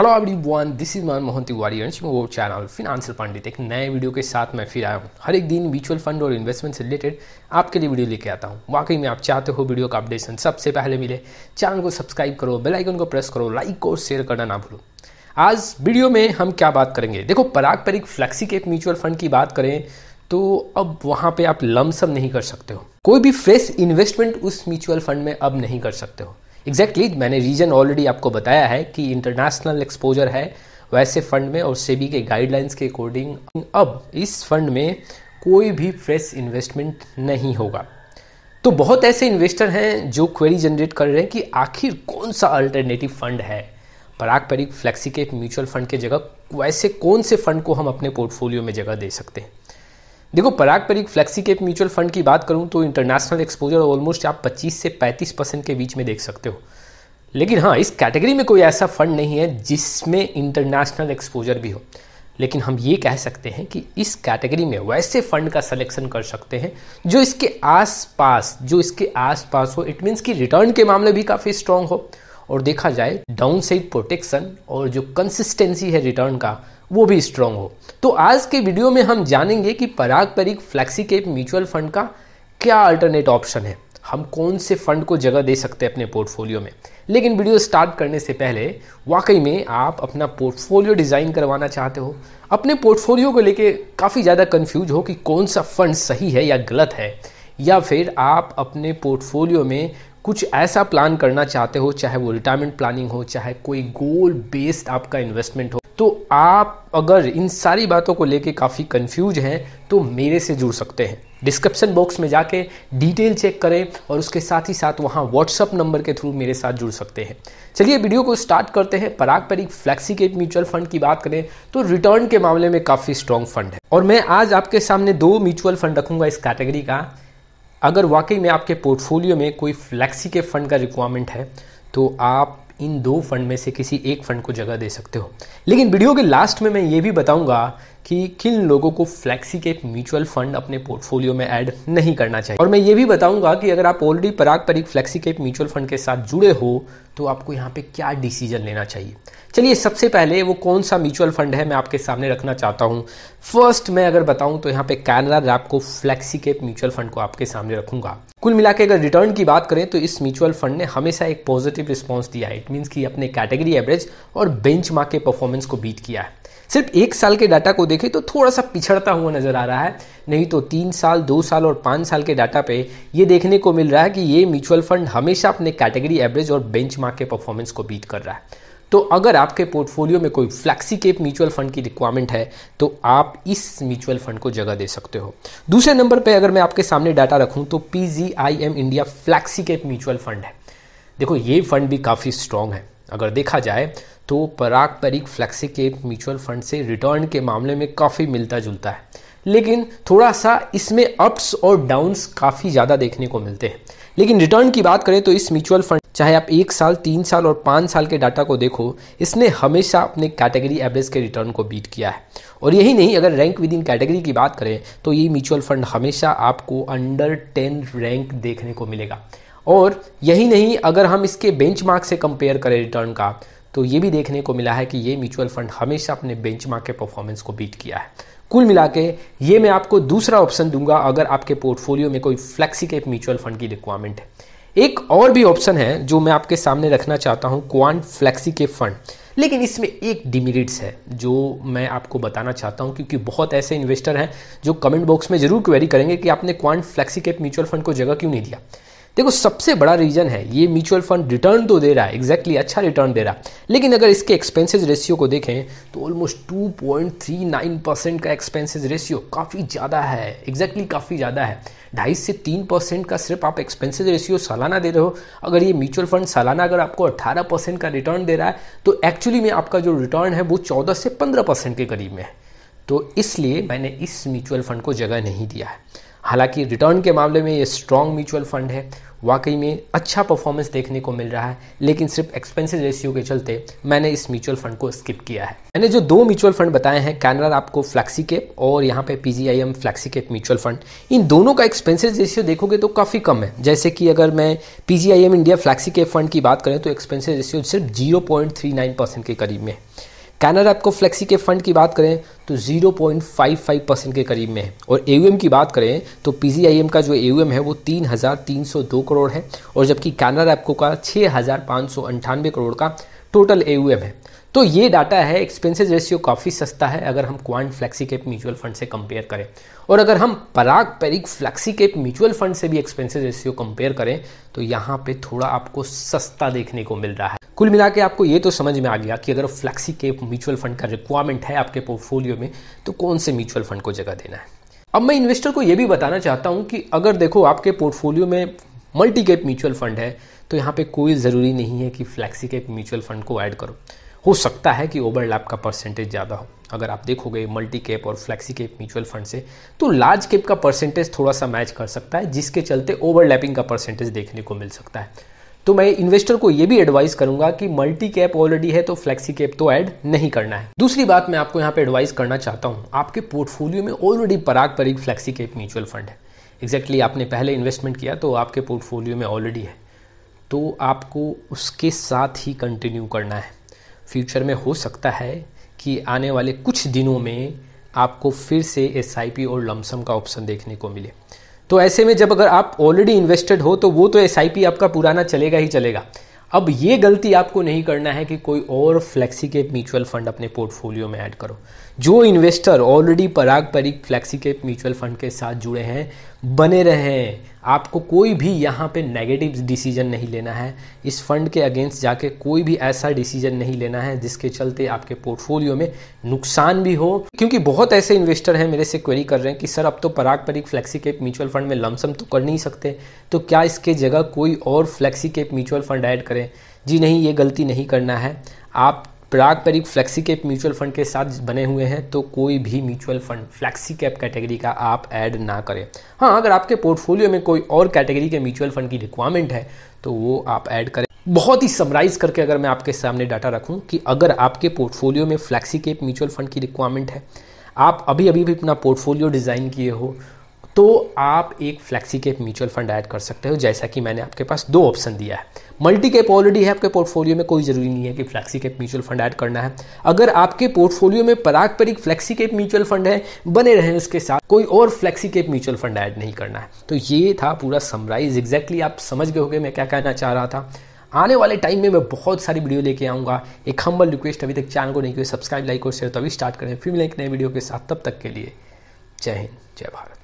hello everyone this is Man Mohan Tiwari and वो channel financial Pandit एक नए वीडियो के साथ मैं फिर आया हूँ हर एक दिन म्यूचुअल फंड और इन्वेस्टमेंट से रिलेटेड आपके लिए वीडियो लेके आता हूँ वाकई में आप चाहते हो वीडियो का अपडेशन सबसे पहले मिले चैनल को सब्सक्राइब करो बेल आइकन को प्रेस करो लाइक और शेयर करना ना भूलो आज वीडियो में हम क्या बात करेंगे देखो पराग परिक फ्लैक्सी के एक म्यूचुअल फंड की बात करें तो अब वहाँ पे आप लमसम नहीं कर सकते हो कोई भी फ्रेश इन्वेस्टमेंट उस म्यूचुअल फंड में अब नहीं कर सकते हो एग्जैक्टली exactly, मैंने रीजन ऑलरेडी आपको बताया है कि इंटरनेशनल एक्सपोजर है वैसे फंड में और सेबी के गाइडलाइंस के अकॉर्डिंग अब इस फंड में कोई भी फ्रेश इन्वेस्टमेंट नहीं होगा तो बहुत ऐसे इन्वेस्टर हैं जो क्वेरी जनरेट कर रहे हैं कि आखिर कौन सा अल्टरनेटिव फंड है पराग परिक फ्लेक्सी के म्यूचुअल फंड के जगह वैसे कौन से फंड को हम अपने पोर्टफोलियो में जगह दे सकते हैं देखो Parag Parikh flexi cap mutual fund की बात करूँ तो इंटरनेशनल एक्सपोजर ऑलमोस्ट आप 25 से 35 परसेंट के बीच में देख सकते हो लेकिन हाँ इस कैटेगरी में कोई ऐसा फंड नहीं है जिसमें इंटरनेशनल एक्सपोजर भी हो लेकिन हम ये कह सकते हैं कि इस कैटेगरी में वैसे फंड का सिलेक्शन कर सकते हैं जो इसके आसपास जो इसके आसपास हो इट मीन्स कि रिटर्न के मामले भी काफ़ी स्ट्रांग हो और देखा जाए डाउन साइड प्रोटेक्शन और जो कंसिस्टेंसी है रिटर्न का वो भी स्ट्रांग हो तो आज के वीडियो में हम जानेंगे कि Parag Parikh flexi mutual fund का क्या अल्टरनेट ऑप्शन है हम कौन से फंड को जगह दे सकते हैं अपने पोर्टफोलियो में लेकिन वीडियो स्टार्ट करने से पहले वाकई में आप अपना पोर्टफोलियो डिज़ाइन करवाना चाहते हो अपने पोर्टफोलियो को लेके काफ़ी ज़्यादा कंफ्यूज हो कि कौन सा फंड सही है या गलत है या फिर आप अपने पोर्टफोलियो में कुछ ऐसा प्लान करना चाहते हो चाहे वो रिटायरमेंट प्लानिंग हो चाहे कोई गोल बेस्ड आपका इन्वेस्टमेंट हो तो आप अगर इन सारी बातों को लेके काफ़ी कंफ्यूज हैं तो मेरे से जुड़ सकते हैं डिस्क्रिप्शन बॉक्स में जाके डिटेल चेक करें और उसके साथ ही साथ वहाँ व्हाट्सअप नंबर के थ्रू मेरे साथ जुड़ सकते हैं चलिए वीडियो को स्टार्ट करते हैं पराग परिक फ्लैक्सीकेट म्यूचुअल फंड की बात करें तो रिटर्न के मामले में काफ़ी स्ट्रॉन्ग फंड है और मैं आज आपके सामने दो म्यूचुअल फंड रखूंगा इस कैटेगरी का अगर वाकई में आपके पोर्टफोलियो में कोई फ्लैक्सी के फंड का रिक्वायरमेंट है तो आप इन दो फंड में से किसी एक फंड को जगह दे सकते हो लेकिन वीडियो के लास्ट में मैं ये भी बताऊंगा कि किन लोगों को फ्लैक्सी के म्यूचुअल फंड अपने पोर्टफोलियो में ऐड नहीं करना चाहिए और मैं ये भी बताऊंगा कि अगर आप ऑलरेडी पराग परिक फ्लैक्सी के म्यूचुअल फंड के साथ जुड़े हो तो आपको यहाँ पे क्या डिसीजन लेना चाहिए चलिए सबसे पहले वो कौन सा म्यूचुअल फंड है मैं आपके सामने रखना चाहता हूँ फर्स्ट मैं अगर बताऊँ तो यहाँ पे कैनरा रैप को फ्लैक्सी के म्यूचुअल फंड को आपके सामने रखूंगा कुल मिला अगर रिटर्न की बात करें तो इस म्यूचुअल फंड ने हमेशा एक पॉजिटिव रिस्पॉन्स दिया है इट मीन्स कि अपने कैटेगरी एवरेज और बेंच के परफॉर्मेंस को बीट किया है सिर्फ एक साल के डाटा को देखें तो थोड़ा सा पिछड़ता हुआ नज़र आ रहा है नहीं तो तीन साल दो साल और पाँच साल के डाटा पे ये देखने को मिल रहा है कि ये म्यूचुअल फंड हमेशा अपने कैटेगरी एवरेज और बेंच के परफॉर्मेंस को बीट कर रहा है तो अगर आपके पोर्टफोलियो में कोई फ्लैक्सी केप म्यूचुअल फंड की रिक्वायरमेंट है तो आप इस म्यूचुअल फंड को जगह दे सकते हो दूसरे नंबर पे अगर मैं आपके सामने डाटा रखूं तो P India flexi cap mutual fund है देखो ये फंड भी काफ़ी स्ट्रांग है अगर देखा जाए तो पारंपरिक फ्लैक्सी के म्यूचुअल फंड से रिटर्न के मामले में काफ़ी मिलता जुलता है लेकिन थोड़ा सा इसमें अप्स और डाउन्स काफ़ी ज़्यादा देखने को मिलते हैं लेकिन रिटर्न की बात करें तो इस म्यूचुअल फंड चाहे आप एक साल तीन साल और पाँच साल के डाटा को देखो इसने हमेशा अपने कैटेगरी एवरेज के रिटर्न को बीट किया है और यही नहीं अगर रैंक विद इन कैटेगरी की बात करें तो ये म्यूचुअल फंड हमेशा आपको अंडर टेन रैंक देखने को मिलेगा और यही नहीं अगर हम इसके बेंचमार्क से कंपेयर करें रिटर्न का तो ये भी देखने को मिला है कि ये म्यूचुअल फंड हमेशा अपने बेंच के परफॉर्मेंस को बीट किया है कुल मिला के ये मैं आपको दूसरा ऑप्शन दूंगा अगर आपके पोर्टफोलियो में कोई फ्लैक्सी म्यूचुअल फंड की रिक्वायरमेंट है एक और भी ऑप्शन है जो मैं आपके सामने रखना चाहता हूँ क्वांट फ्लेक्सी के फंड लेकिन इसमें एक डिमिरिट्स है जो मैं आपको बताना चाहता हूँ क्योंकि बहुत ऐसे इन्वेस्टर हैं जो कमेंट बॉक्स में जरूर क्वेरी करेंगे कि आपने Quant flexi cap mutual fund को जगह क्यों नहीं दिया देखो सबसे बड़ा रीजन है ये म्यूचुअल फंड रिटर्न तो दे रहा है एग्जैक्टली exactly, अच्छा रिटर्न दे रहा है लेकिन अगर इसके एक्सपेंसेस रेशियो को देखें तो ऑलमोस्ट 2.39 परसेंट का एक्सपेंसेस रेशियो काफ़ी ज़्यादा है एग्जैक्टली exactly काफ़ी ज़्यादा है ढाई से तीन परसेंट का सिर्फ आप एक्सपेंसेज रेशियो सालाना दे रहे हो अगर ये म्यूचुअल फंड सालाना अगर आपको अट्ठारह परसेंट का रिटर्न दे रहा है तो एक्चुअली में आपका जो रिटर्न है वो चौदह से पंद्रह परसेंट के करीब में है तो इसलिए मैंने इस म्यूचुअल फंड को जगह नहीं दिया है हालांकि रिटर्न के मामले में ये स्ट्रॉन्ग म्यूचुअल फंड है वाकई में अच्छा परफॉर्मेंस देखने को मिल रहा है लेकिन सिर्फ एक्सपेंसिव रेशियो के चलते मैंने इस म्यूचुअल फंड को स्किप किया है मैंने जो दो म्यूचुअल फंड बताए हैं कैनरा आपको फ्लैक्सी केप और यहाँ पे P G I M mutual fund इन दोनों का एक्सपेंसिव रेशियो देखोगे तो काफ़ी कम है जैसे कि अगर मैं P G I M India flexi fund की बात करें तो एक्सपेंसिव रेशियो सिर्फ zero point three nine percent के करीब में है कैनरा ऐप को फ्लेक्सी के फंड की बात करें तो 0.55 परसेंट के करीब में है और एयूएम की बात करें तो पी का जो एयूएम है वो 3,302 करोड़ है और जबकि कैनरा ऐप को का छः करोड़ का टोटल ए है तो ये डाटा है एक्सपेंसेस रेशियो काफ़ी सस्ता है अगर हम क्वांट फ्लैक्सी म्यूचुअल फंड से कंपेयर करें और अगर हम Parag Parikh flexi mutual fund से भी एक्सपेंसेस रेशियो कंपेयर करें तो यहाँ पे थोड़ा आपको सस्ता देखने को मिल रहा है कुल मिला के आपको ये तो समझ में आ गया कि अगर फ्लैक्सी कैप म्यूचुअल फंड का रिक्वायरमेंट है आपके पोर्टफोलियो में तो कौन से म्यूचुअल फंड को जगह देना है अब मैं इन्वेस्टर को यह भी बताना चाहता हूं कि अगर देखो आपके पोर्टफोलियो में मल्टी कैप म्यूचुअल फंड है तो यहाँ पे कोई ज़रूरी नहीं है कि फ्लैक्सी के एक म्यूचुअल फंड को ऐड करो हो सकता है कि ओवरलैप का परसेंटेज ज़्यादा हो अगर आप देखोगे मल्टी कैप और फ्लैक्सी कैप म्यूचुअल फंड से तो लार्ज कैप का परसेंटेज थोड़ा सा मैच कर सकता है जिसके चलते ओवरलैपिंग का परसेंटेज देखने को मिल सकता है तो मैं इन्वेस्टर को यह भी एडवाइस करूंगा कि मल्टी कैप ऑलरेडी है तो फ्लेक्सी कैप तो ऐड नहीं करना है दूसरी बात मैं आपको यहाँ पे एडवाइस करना चाहता हूँ आपके पोर्टफोलियो में already Parag Parikh flexi cap mutual fund है एग्जैक्टली exactly आपने पहले इन्वेस्टमेंट किया तो आपके पोर्टफोलियो में ऑलरेडी है तो आपको उसके साथ ही कंटिन्यू करना है फ्यूचर में हो सकता है कि आने वाले कुछ दिनों में आपको फिर से एस और लमसम का ऑप्शन देखने को मिले तो ऐसे में जब अगर आप ऑलरेडी इन्वेस्टेड हो तो वो तो एस आपका पुराना चलेगा ही चलेगा अब ये गलती आपको नहीं करना है कि कोई और फ्लैक्सी म्यूचुअल फंड अपने पोर्टफोलियो में ऐड करो जो investor already Parag Parikh flexi cap mutual fund के साथ जुड़े हैं बने रहें आपको कोई भी यहाँ पे नेगेटिव डिसीजन नहीं लेना है इस फंड के अगेंस्ट जाके कोई भी ऐसा डिसीजन नहीं लेना है जिसके चलते आपके पोर्टफोलियो में नुकसान भी हो क्योंकि बहुत ऐसे इन्वेस्टर हैं मेरे से क्वेरी कर रहे हैं कि सर अब तो Parag Parikh flexi cap mutual fund में लमसम तो कर नहीं सकते तो क्या इसके जगह कोई और flexi cap mutual fund add करें जी नहीं ये गलती नहीं करना है आप Parag Parikh flexi cap mutual fund के साथ बने हुए हैं तो कोई भी mutual fund flexi cap category का आप ऐड ना करें हाँ अगर आपके पोर्टफोलियो में कोई और कैटेगरी के म्यूचुअल फंड की रिक्वायरमेंट है तो वो आप ऐड करें बहुत ही समराइज करके अगर मैं आपके सामने डाटा रखूं कि अगर आपके पोर्टफोलियो में फ्लैक्सी कैप म्यूचुअल फंड की रिक्वायरमेंट है आप अभी अभी भी अपना पोर्टफोलियो डिज़ाइन किए हो तो आप एक flexi cap mutual fund add कर सकते हो जैसा कि मैंने आपके पास दो ऑप्शन दिया है मल्टी कैप ऑलरेडी है आपके पोर्टफोलियो में कोई ज़रूरी नहीं है कि flexi cap mutual fund add करना है अगर आपके पोर्टफोलियो में Parag flexi cap mutual fund है बने रहें उसके साथ कोई और flexi cap mutual fund add नहीं करना है तो ये था पूरा समराइज एग्जैक्टली आप समझ गए होगे मैं क्या कहना चाह रहा था आने वाले टाइम में मैं बहुत सारी वीडियो लेके आऊँगा एक हम्बल रिक्वेस्ट अभी तक चैनल को नहीं किया सब्सक्राइब लाइक और शेयर तो अभी स्टार्ट करें फिर मिलेंगे नए वीडियो के साथ तब तक के लिए जय हिंद जय भारत